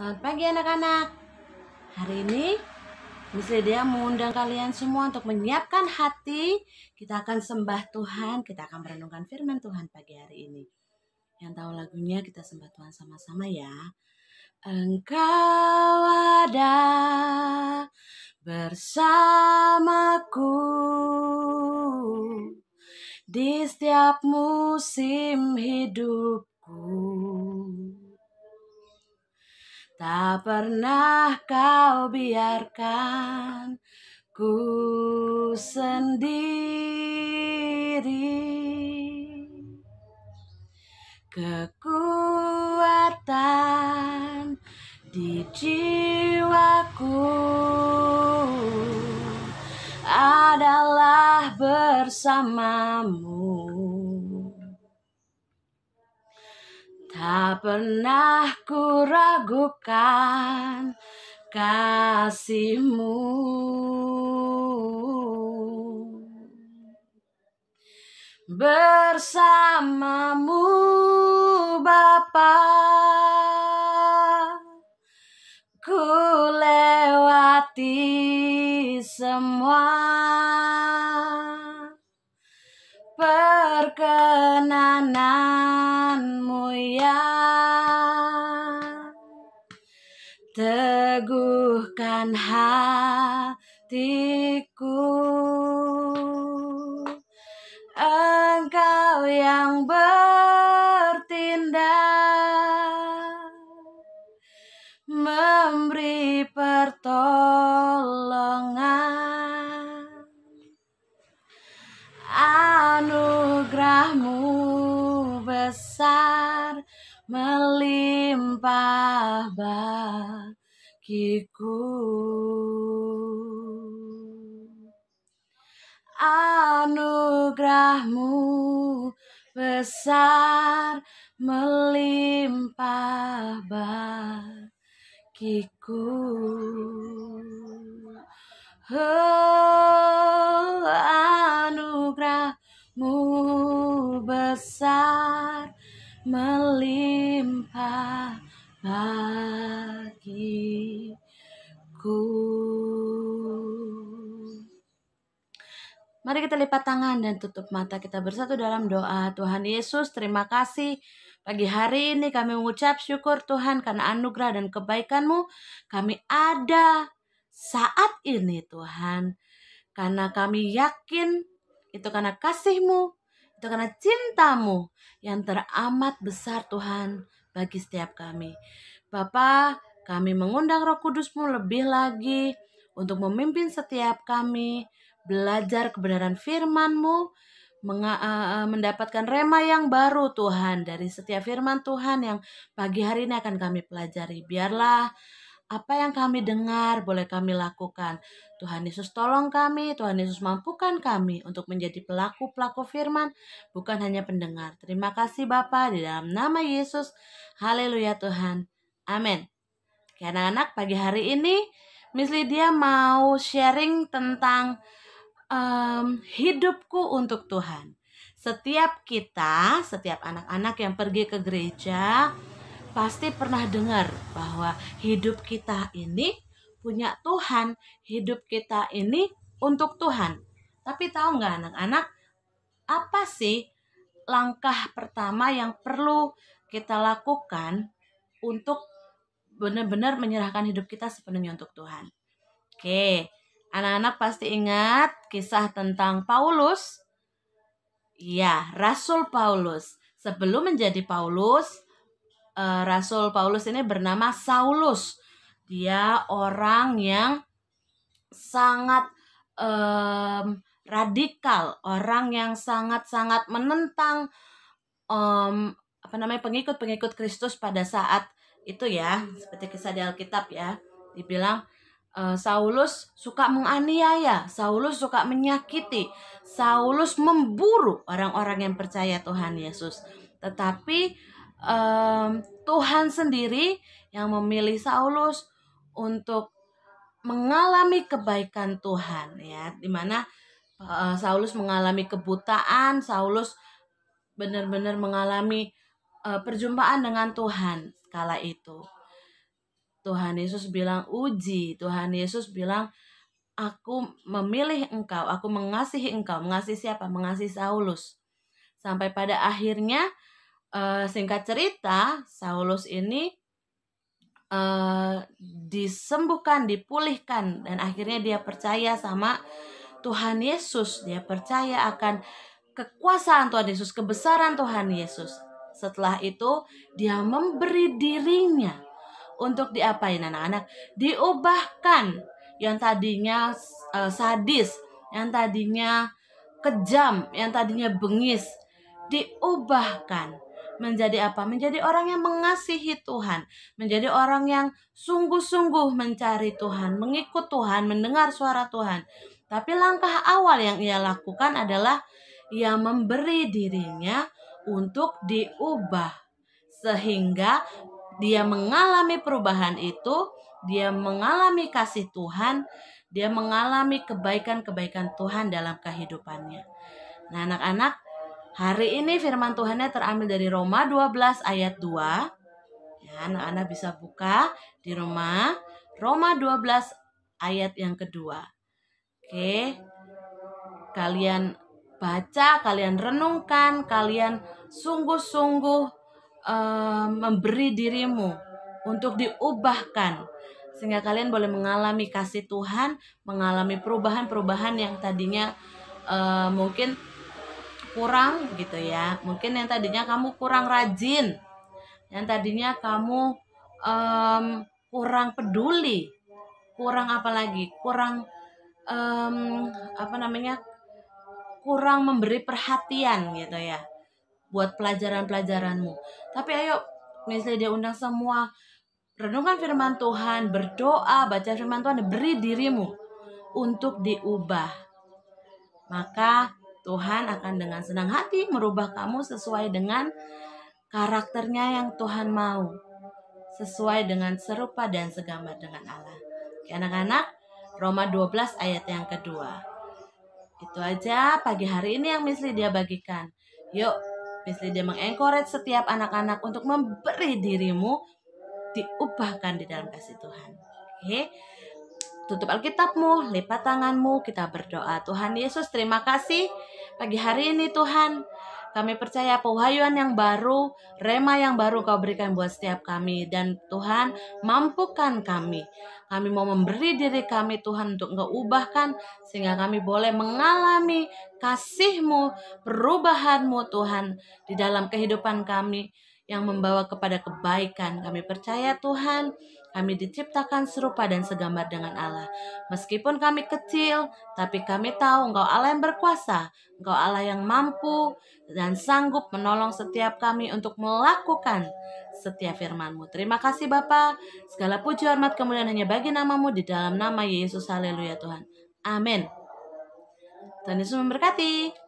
Selamat pagi anak-anak. Hari ini Miss Lydia mengundang kalian semua untuk menyiapkan hati. Kita akan sembah Tuhan, kita akan merenungkan firman Tuhan pagi hari ini. Yang tahu lagunya kita sembah Tuhan sama-sama ya. Engkau ada bersamaku di setiap musim hidupku Tak pernah kau biarkan ku sendiri Kekuatan di jiwaku adalah bersamamu Tak pernah ku ragukan kasihmu Bersamamu Bapa Ku lewati semua hatiku Engkau yang ber anugerahmu besar melimpah bagiku. Oh. kita lipat tangan dan tutup mata kita bersatu dalam doa. Tuhan Yesus, terima kasih. Pagi hari ini kami mengucap syukur Tuhan karena anugerah dan kebaikan-Mu. Kami ada saat ini Tuhan. Karena kami yakin itu karena kasih-Mu, itu karena cintamu yang teramat besar Tuhan bagi setiap kami. Bapa, kami mengundang roh kudusmu lebih lagi untuk memimpin setiap kami belajar kebenaran firman-Mu, eh, eh, mendapatkan rema yang baru Tuhan dari setiap firman Tuhan yang pagi hari ini akan kami pelajari. Biarlah apa yang kami dengar boleh kami lakukan. Tuhan Yesus tolong kami, Tuhan Yesus mampukan kami untuk menjadi pelaku-pelaku firman, bukan hanya pendengar. Terima kasih Bapa di dalam nama Yesus. Haleluya Tuhan. Amin. Oke anak-anak, pagi hari ini Miss Lydia mau sharing tentang um, hidupku untuk Tuhan. Setiap kita, setiap anak-anak yang pergi ke gereja pasti pernah dengar bahwa hidup kita ini punya Tuhan, hidup kita ini untuk Tuhan. Tapi tahu nggak anak-anak apa sih langkah pertama yang perlu kita lakukan untuk benar-benar menyerahkan hidup kita sepenuhnya untuk Tuhan? Oke, Anak-anak pasti ingat kisah tentang Paulus. Ya, Rasul Paulus. Sebelum menjadi Paulus, eh, Rasul Paulus ini bernama Saulus. Dia orang yang sangat um, radikal, orang yang sangat-sangat menentang um, apa namanya pengikut-pengikut Kristus pada saat itu ya, seperti kisah di Alkitab ya, dibilang Eh, Saulus suka menganiaya, Saulus suka menyakiti, Saulus memburu orang-orang yang percaya Tuhan Yesus. Tetapi um, Tuhan sendiri yang memilih Saulus untuk mengalami kebaikan Tuhan ya, dimana uh, eh, Saulus mengalami kebutaan, Saulus benar-benar mengalami uh, perjumpaan dengan Tuhan kala itu. Tuhan Yesus bilang uji, Tuhan Yesus bilang aku memilih engkau, aku mengasihi engkau, mengasihi siapa? Mengasihi Saulus. Sampai pada akhirnya eh, singkat cerita Saulus ini eh, disembuhkan, dipulihkan dan akhirnya dia percaya sama Tuhan Yesus. Dia percaya akan kekuasaan Tuhan Yesus, kebesaran Tuhan Yesus. Setelah itu dia memberi dirinya untuk diapain anak-anak? Diubahkan yang tadinya uh, sadis, yang tadinya kejam, yang tadinya bengis, diubahkan menjadi apa? Menjadi orang yang mengasihi Tuhan, menjadi orang yang sungguh-sungguh mencari Tuhan, mengikut Tuhan, mendengar suara Tuhan. Tapi langkah awal yang ia lakukan adalah ia memberi dirinya untuk diubah sehingga dia mengalami perubahan itu, dia mengalami kasih Tuhan, dia mengalami kebaikan-kebaikan Tuhan dalam kehidupannya. Nah, anak-anak, hari ini firman Tuhannya terambil dari Roma 12 ayat 2. Ya, anak-anak bisa buka di Roma Roma 12 ayat yang kedua. Oke. Kalian baca, kalian renungkan, kalian sungguh-sungguh Eh, memberi dirimu untuk diubahkan sehingga kalian boleh mengalami kasih Tuhan, mengalami perubahan-perubahan yang tadinya uh, mungkin kurang gitu ya. Mungkin yang tadinya kamu kurang rajin, yang tadinya kamu um, kurang peduli, kurang apa lagi, kurang um, apa namanya, kurang memberi perhatian gitu ya buat pelajaran-pelajaranmu. Tapi ayo misalnya dia undang semua renungkan firman Tuhan, berdoa, baca firman Tuhan, beri dirimu untuk diubah. Maka Tuhan akan dengan senang hati merubah kamu sesuai dengan karakternya yang Tuhan mau. Sesuai dengan serupa dan segambar dengan Allah. Oke anak-anak, Roma 12 ayat yang kedua. Itu aja pagi hari ini yang Misli dia bagikan. Yuk Miss dia mengencourage setiap anak-anak untuk memberi dirimu diubahkan di dalam kasih Tuhan. Oke. Tutup Alkitabmu, lipat tanganmu, kita berdoa. Tuhan Yesus, terima kasih pagi hari ini Tuhan. Kami percaya pewahyuan yang baru, rema yang baru kau berikan buat setiap kami. Dan Tuhan, mampukan kami kami mau memberi diri kami Tuhan untuk Engkau ubahkan sehingga kami boleh mengalami kasih-Mu, perubahan-Mu Tuhan di dalam kehidupan kami yang membawa kepada kebaikan. Kami percaya Tuhan, kami diciptakan serupa dan segambar dengan Allah. Meskipun kami kecil, tapi kami tahu Engkau Allah yang berkuasa, Engkau Allah yang mampu dan sanggup menolong setiap kami untuk melakukan setiap firmanMu. Terima kasih Bapa. Segala puji hormat kemuliaan hanya bagi namamu di dalam nama Yesus. Haleluya Tuhan. Amin. Tuhan Yesus memberkati.